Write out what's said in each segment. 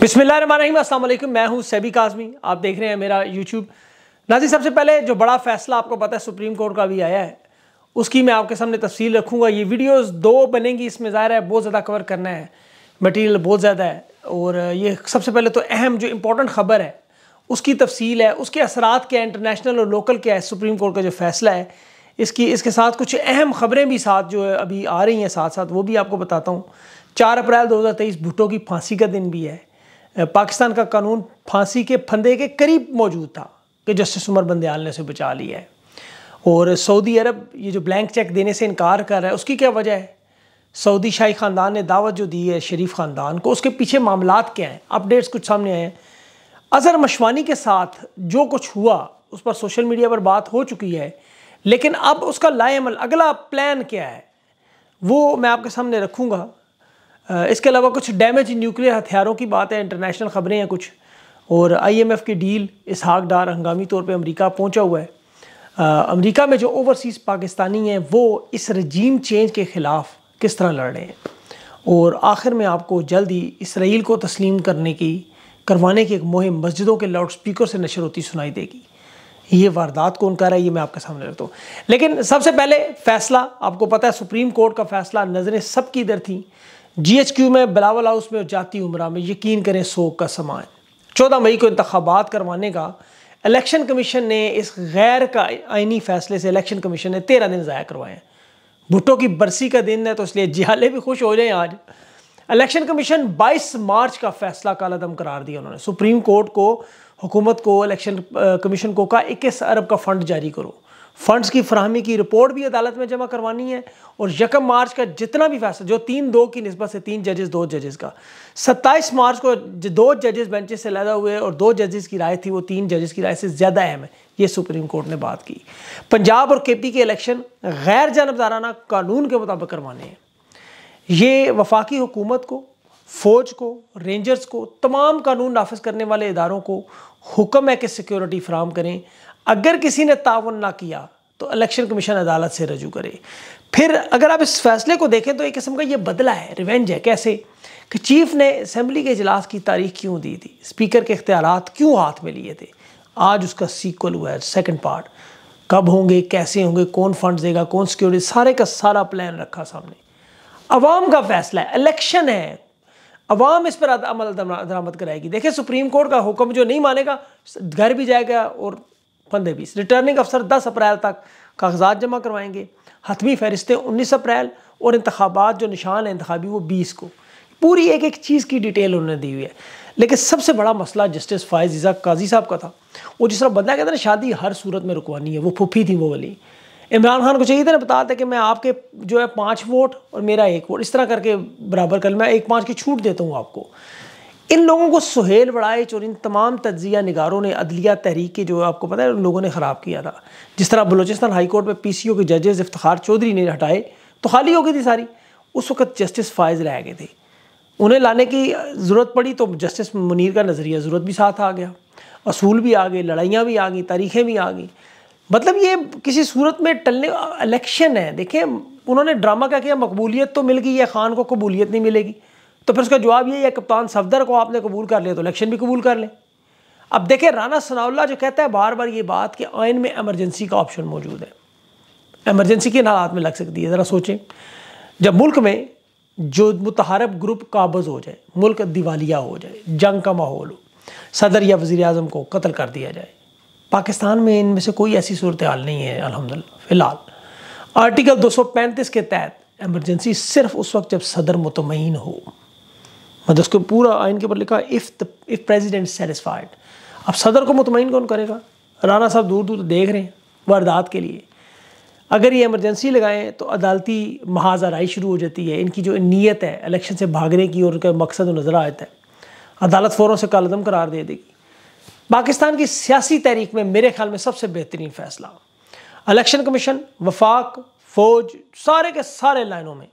बिस्मिल्लाम मैं हूं सैबी काजमी आप देख रहे हैं मेरा यूट्यूब नाजी सबसे पहले जो बड़ा फैसला आपको पता है सुप्रीम कोर्ट का भी आया है उसकी मैं आपके सामने तफसील रखूँगा ये वीडियोस दो बनेंगी इसमें ज़ाहिर है बहुत ज़्यादा कवर करना है मटेरियल बहुत ज़्यादा है और ये सबसे पहले तो अहम जो इम्पोर्टेंट ख़बर है उसकी तफसील है उसके असरात क्या है इंटरनेशनल और लोकल क्या है सुप्रीम कोर्ट का जो फैसला है इसकी इसके साथ कुछ अहम ख़बरें भी साथ जो है अभी आ रही हैं साथ साथ वो भी आपको बताता हूँ चार अप्रैल तेईस भुट्टो की फांसी का दिन भी है पाकिस्तान का कानून फांसी के फंदे के करीब मौजूद था कि जस्टिस उमर बंदयाल ने उसे बचा लिया है और सऊदी अरब ये जो ब्लैंक चेक देने से इनकार कर रहा है उसकी क्या वजह है सऊदी शाही ख़ानदान ने दावत जो दी है शरीफ ख़ानदान को उसके पीछे मामला क्या हैं अपडेट्स कुछ सामने आए हैं अजहर मशवानी के साथ जो कुछ हुआ उस पर सोशल मीडिया पर बात हो चुकी है लेकिन अब उसका लाएमल अगला प्लान क्या है वो मैं आपके सामने रखूँगा इसके अलावा कुछ डैमेज न्यूक्लियर हथियारों की बात है इंटरनेशनल ख़बरें हैं कुछ और आईएमएफ की डील इसहाक डार हंगामी तौर पे अमेरिका पहुंचा हुआ है अमेरिका में जो ओवरसीज़ पाकिस्तानी हैं वो इस रजीम चेंज के ख़िलाफ़ किस तरह लड़ रहे हैं और आखिर में आपको जल्द ही इसराइल को तस्लीम करने की करवाने की एक मुहिम मस्जिदों के लाउड स्पीकर से नशर होती सुनाई देगी ये वारदात कौन कर रहा है ये मैं आपके सामने रखता हूँ लेकिन सबसे पहले फैसला आपको पता है सुप्रीम कोर्ट का फैसला नज़रें सबकी इधर थी क्यू में बिलावल हाउस में जाती उम्रा में यकीन करें सो का समान चौदह मई को इंतबात करवाने का इलेक्शन कमीशन ने इस गैर का आइनी फैसले से इलेक्शन कमीशन ने तेरह दिन ज़ाया करवाए हैं भुट्टो की बरसी का दिन है तो इसलिए जियाले भी खुश हो जाए आज इलेक्शन कमीशन 22 मार्च का फैसला कालादम करार दिया उन्होंने सुप्रीम कोर्ट को हुकूमत को इलेक्शन कमीशन को कहा इक्कीस अरब का फंड जारी करो फंड्स की फ्राहमी की रिपोर्ट भी अदालत में जमा करवानी है और यकम मार्च का जितना भी फैसला जो तीन दो की नस्बत से तीन जजेस दो जजेस का सत्ताईस मार्च को दो जजेस बेंचेस से लैदा हुए और दो जजेस की राय थी वो तीन जजेस की राय से ज़्यादा अहम है ये सुप्रीम कोर्ट ने बात की पंजाब और के पी के इलेक्शन गैर जानबदाराना कानून के मुताबिक करवाने हैं ये वफाकी हुकूमत को फ़ौज को रेंजर्स को तमाम कानून नाफज करने वाले इदारों को हुक्म है कि सिक्योरिटी फ्राहम करें अगर किसी ने तावन ना किया तो इलेक्शन कमीशन अदालत से रजू करे फिर अगर आप इस फैसले को देखें तो एक किस्म का ये बदला है रिवेंज है कैसे कि चीफ ने असम्बली के इजलास की तारीख क्यों दी थी स्पीकर के इख्तियार क्यों हाथ में लिए थे आज उसका सीक्वल हुआ है सेकेंड पार्ट कब होंगे कैसे होंगे कौन फंड देगा कौन सिक्योरिटी सारे का सारा प्लान रखा सामने अवाम का फैसला है इलेक्शन है अवाम इस पर अमल दरामद कराएगी देखिए सुप्रीम कोर्ट का हुक्म जो नहीं मानेगा घर भी जाएगा और पंद्रह बीस रिटर्निंग अफसर दस अप्रैल तक कागजात जमा करवाएंगे हतमी फहरिस्तें उन्नीस अप्रैल और इंतबात जो निशान है इंतबी वो बीस को पूरी एक एक चीज़ की डिटेल उन्होंने दी हुई है लेकिन सबसे बड़ा मसला जस्टिस फायज ईजा काजी साहब का था वो जिस तरह बंदा कहता ना शादी हर सूरत में रुकवानी है वो फुफी थी वो वाली इमरान खान को चाहिए था ना बता दें कि मैं आपके जो है पाँच वोट और मेरा एक वोट इस तरह करके बराबर कर मैं एक पाँच की छूट देता हूँ आपको इन लोगों को सुहेल बड़ाइच और इन तमाम तजिया निगारों ने अदलिया तहरीक के जो आपको पता है उन लोगों ने ख़राब किया था जिस तरह बलोचिस्तान हाई कोर्ट में पी सी ओ के जजेस इफ्तार चौधरी ने हटाए तो खाली हो गई थी सारी उस वक्त जस्टिस फायज रह गए थे उन्हें लाने की ज़रूरत पड़ी तो जस्टिस मुनीर का नज़रिया ज़रूरत भी साथ आ गया असूल भी आ गए लड़ाइयाँ भी आ गई तारीखें भी आ गई मतलब ये किसी सूरत में टलने इलेक्शन है देखें उन्होंने ड्रामा क्या किया मकबूलियत तो मिल गई है खान को कबूलियत नहीं मिलेगी तो फिर उसका जवाब ये है कप्तान सफदर को आपने कबूल कर लिया तो इलेक्शन भी कबूल कर लें अब देखें राना सनाउल्ला जो कहता है बार बार ये बात कि आयन में एमरजेंसी का ऑप्शन मौजूद है एमरजेंसी किन हालात में लग सकती है ज़रा सोचें जब मुल्क में जो मुतहारब ग्रुप काबज हो जाए मुल्क दिवालिया हो जाए जंग का माहौल हो सदर या वज़ी अजम को कत्ल कर दिया जाए पाकिस्तान में इनमें से कोई ऐसी सूरत हाल नहीं है अलहमदिल्ला फ़िलहाल आर्टिकल 235 के तहत एमरजेंसी सिर्फ उस वक्त जब सदर मुतमिन हो मतलब उसको पूरा आइन के ऊपर लिखा if the if president satisfied अब सदर को मुतमिन कौन करेगा राना साहब दूर दूर देख रहे हैं वारदात के लिए अगर ये एमरजेंसी लगाएं तो अदालती महाजाराई शुरू हो जाती है इनकी जो नीयत है इलेक्शन से भागने की और उनका मकसद नज़र आता है अदालत फ़ौरों से कालदम करार दे देगी पाकिस्तान की सियासी तहरीक में मेरे ख्याल में सबसे बेहतरीन फ़ैसला इलेक्शन कमीशन वफाक फ़ौज सारे के सारे लाइनों में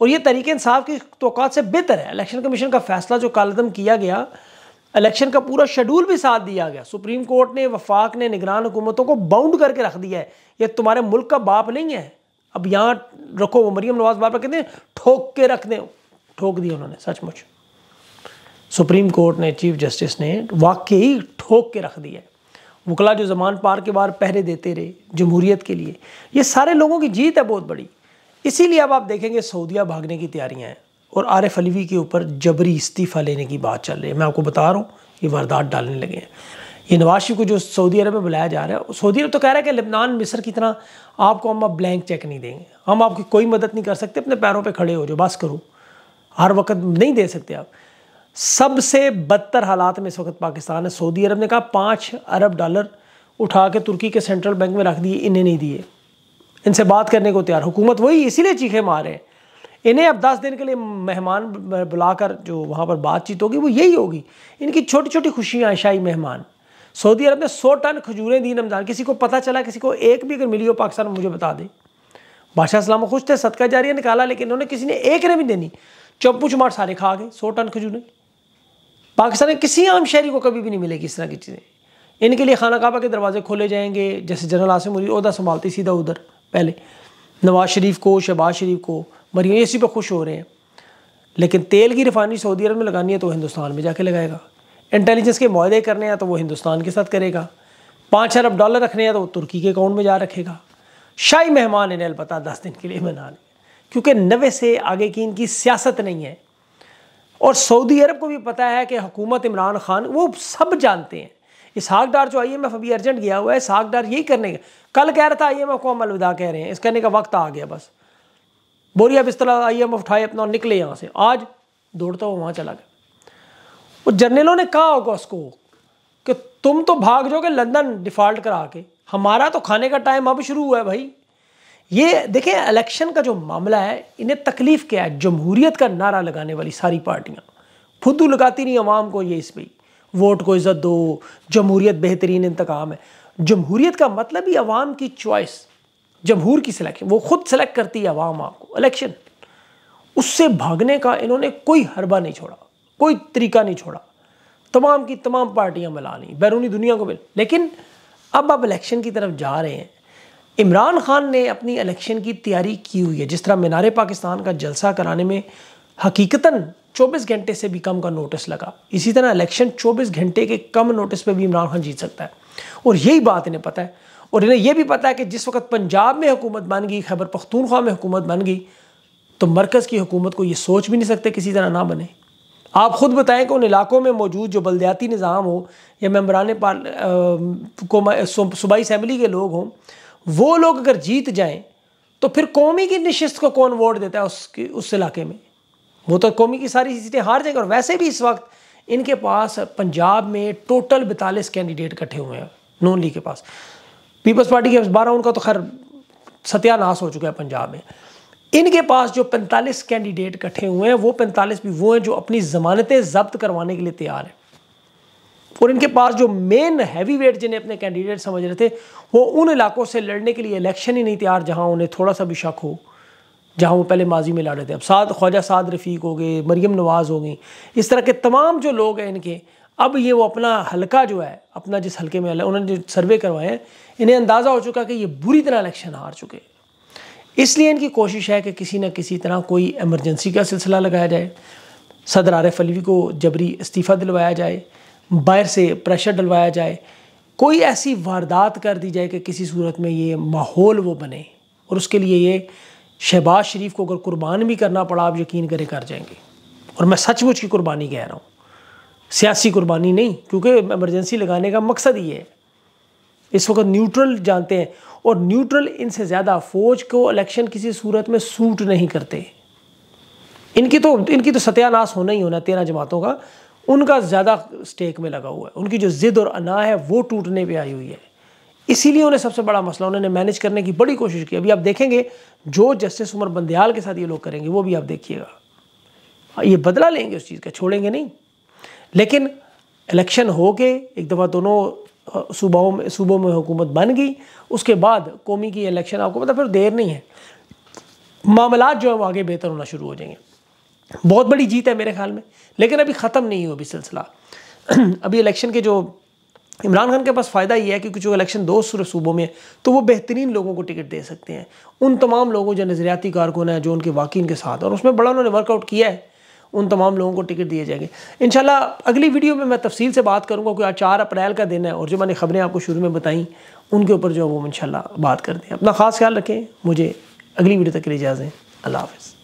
और ये तरीके इंसाफ की तोक़ात से बेहतर है इलेक्शन कमीशन का फैसला जो कालदम किया गया इलेक्शन का पूरा शेड्यूल भी साथ दिया गया सुप्रीम कोर्ट ने वफाक ने निगरान हुकूमतों को बाउंड करके रख दिया है ये तुम्हारे मुल्क का बाप नहीं है अब यहाँ रखो वो मरियम नवाज बाबा कहते हैं ठोक के रख दें ठोक दिया उन्होंने सचमुच सुप्रीम कोर्ट ने चीफ जस्टिस ने वाकई ठोक के रख दिया वकला जो जमान पार के बाहर पहरे देते रहे जमहूरीत के लिए ये सारे लोगों की जीत है बहुत बड़ी इसीलिए अब आप देखेंगे सऊदिया भागने की तैयारियाँ हैं और आरिफ अलवी के ऊपर जबरी इस्तीफ़ा लेने की बात चल रही है मैं आपको बता रहा हूँ ये वारदात डालने लगे हैं ये नवाज को जो सऊदी अरब में बुलाया जा रहा है सऊदी अरब तो कह रहा है कि लेबनान मिस्र की तरह आपको हम अब ब्लैंक चेक नहीं देंगे हम आपकी कोई मदद नहीं कर सकते अपने पैरों पर खड़े हो जो बस करो हर वक्त नहीं दे सकते आप सबसे बदतर हालात में इस वक्त पाकिस्तान है सऊदी अरब ने कहा पाँच अरब डॉलर उठा के तुर्की के सेंट्रल बैंक में रख दिए इन्हें नहीं दिए इनसे बात करने को तैयार हुकूमत वही इसीलिए चीखे मारे इन्हें अब दस दिन के लिए मेहमान बुलाकर जो वहाँ पर बातचीत होगी वो यही होगी इनकी छोटी छोटी खुशियाँ शाही मेहमान सऊदी अरब ने सौ टन खजूरें दी रमज़ान किसी को पता चला किसी को एक भी अगर मिली हो पाकिस्तान मुझे बता दे बादशाह सलाम खुश थे सदका जारी निकाला लेकिन उन्होंने किसी ने एक ने भी देनी चप्पू चमार सारे खा गए सौ टन खजूरें पाकिस्तान के किसी आम शहरी को कभी भी नहीं मिलेगी इस तरह की चीज़ें इनके लिए खाना काबा के दरवाजे खोले जाएंगे जैसे जनरल आसिम उदा संभालती सीधा उधर पहले नवाज शरीफ को शहबाज शरीफ को मरियम इसी पर खुश हो रहे हैं लेकिन तेल की रिफाइनरी सऊदी अरब में लगानी है तो हिंदुस्तान में जाके लगाएगा इंटेलिजेंस के माहदे करने हैं तो वो हिंदुस्तान के साथ करेगा पाँच अरब डॉलर रखने हैं तो वो तुर्की के अकाउंट में जा रखेगा शाही मेहमान इन्हें अलबत्ता दस दिन के लिए मना लें क्योंकि नवे से आगे की इनकी सियासत नहीं है और सऊदी अरब को भी पता है कि हुकूमत इमरान खान वो सब जानते हैं ये डार जो आई एम एफ अभी अर्जेंट गया हुआ है डार यही करने का कल कह रहा था आई एम एफ को हम अलविदा कह रहे हैं इस कहने का वक्त आ गया बस बोरिया बिस्तरा आई एम एफ उठाए अपना और निकले यहाँ से आज दौड़ता हुआ वहाँ चला गया और जर्नलों ने कहा होगा उसको कि तुम तो भाग जाओगे लंदन डिफ़ॉल्ट करा के हमारा तो खाने का टाइम अब शुरू हुआ है भाई ये देखें इलेक्शन का जो मामला है इन्हें तकलीफ़ क्या है जमहूरीत का नारा लगाने वाली सारी पार्टियाँ फुद्दू लगाती नहीं आवाम को ये इस पर वोट को इज़्ज़त दो जमहूरियत बेहतरीन इंतकाम है जमहूरीत का मतलब ही अवाम की चॉइस जमहूर की सिलेक्शन वो खुद सेलेक्ट करती है अवाम आपको इलेक्शन उससे भागने का इन्होंने कोई हरबा नहीं छोड़ा कोई तरीका नहीं छोड़ा तमाम की तमाम पार्टियां मिला ली बैरूनी दुनिया को मिल लेकिन अब आप इलेक्शन की तरफ जा रहे हैं इमरान खान ने अपनी इलेक्शन की तैयारी की हुई है जिस तरह मीनार पाकिस्तान का जलसा कराने में हकीकता 24 घंटे से भी कम का नोटिस लगा इसी तरह इलेक्शन 24 घंटे के कम नोटिस पे भी इमरान खान जीत सकता है और यही बात इन्हें पता है और इन्हें यह भी पता है कि जिस वक्त पंजाब में हुकूमत बन गई खैबर पख्तूनख्वा में हुकूमत बन गई तो मरकज़ की हुकूमत को ये सोच भी नहीं सकते किसी तरह ना बने आप ख़ुद बताएं कि उन इलाकों में मौजूद जो बलदयाती निज़ाम हो या मम्बरान पार को सूबाई असम्बली के लोग हों वो लोग अगर जीत जाएँ तो फिर कौमी की नशस्त को कौन वोट देता है उसके उस इलाके में वो तो कौमी की सारी सीटें हार जाएंगे और वैसे भी इस वक्त इनके पास पंजाब में टोटल बैतालीस कैंडिडेट इकट्ठे हुए हैं नून लीग के पास पीपल्स पार्टी के बारह उनका तो खैर सत्यानाश हो चुका है पंजाब में इनके पास जो 45 कैंडिडेट इकट्ठे हुए हैं वो 45 भी वो हैं जो अपनी ज़मानतें जब्त करवाने के लिए तैयार हैं और इनके पास जो मेन हैवी वेट जिन्हें अपने कैंडिडेट समझ रहे थे वो उन इलाकों से लड़ने के लिए इलेक्शन ही नहीं तैयार जहां उन्हें थोड़ा सा भी शक हो जहाँ वो पहले माजी में लड़ रहे थे अब साद ख्वाजा साद रफ़ीक हो गए मरियम नवाज़ हो गई इस तरह के तमाम जो लोग हैं इनके अब ये वो अपना हलका जो है अपना जिस हल्के में उन्होंने जो सर्वे करवाए हैं इन्हें अंदाज़ा हो चुका कि ये बुरी तरह इलेक्शन हार चुके इसलिए इनकी कोशिश है कि किसी न किसी तरह कोई एमरजेंसी का सिलसिला लगाया जाए सदर आरफ अलवी को जबरी इस्तीफ़ा दिलवाया जाए बाहर से प्रेशर डलवाया जाए कोई ऐसी वारदात कर दी जाए कि किसी सूरत में ये माहौल वो बने और उसके लिए ये शहबाज शरीफ को अगर कुर्बान भी करना पड़ा आप यकीन करें कर जाएंगे और मैं सचमुच की कुर्बानी कह रहा हूँ सियासी कुर्बानी नहीं क्योंकि एमरजेंसी लगाने का मकसद ये है इस वक्त न्यूट्रल जानते हैं और न्यूट्रल इनसे ज़्यादा फ़ौज को इलेक्शन किसी सूरत में सूट नहीं करते इनकी तो इनकी तो सत्यानाश होना ही होना तेरह जमातों का उनका ज़्यादा स्टेक में लगा हुआ है उनकी जो ज़िद और अना है वो टूटने पर आई हुई है इसीलिए उन्हें सबसे बड़ा मसला उन्होंने मैनेज करने की बड़ी कोशिश की अभी आप देखेंगे जो जस्टिस उमर बंदयाल के साथ ये लोग करेंगे वो भी आप देखिएगा हाँ, ये बदला लेंगे उस चीज़ का छोड़ेंगे नहीं लेकिन इलेक्शन हो के एक दफ़ा दोनों सूबाओं में सूबों में हुकूमत बन गई उसके बाद कौमी की इलेक्शन आपको पता फिर देर नहीं है मामला जो है वो आगे बेहतर होना शुरू हो जाएंगे बहुत बड़ी जीत है मेरे ख्याल में लेकिन अभी ख़त्म नहीं हुआ अभी सिलसिला अभी इलेक्शन के जो इमरान खान के पास फ़ायदा ये है कि कुछ इलेक्शन दो सूबों में तो वो बेहतरीन लोगों को टिकट दे सकते हैं उन तमाम लोगों जो नज़रियाती कारकुन हैं जो उनके वाकिन के साथ और उसमें बड़ा उन्होंने वर्कआउट किया है उन तमाम लोगों को टिकट दिए जाएंगे इन अगली वीडियो में मैं तफसील से बात करूँगा क्योंकि आज चार अप्रैल का दिन है और जो मैंने खबरें आपको शुरू में बताई उनके ऊपर जो है वो इन बात करते हैं अपना ख़ास ख्याल रखें मुझे अगली वीडियो तक के लिए इजाज़ें अल्लाह हाफ़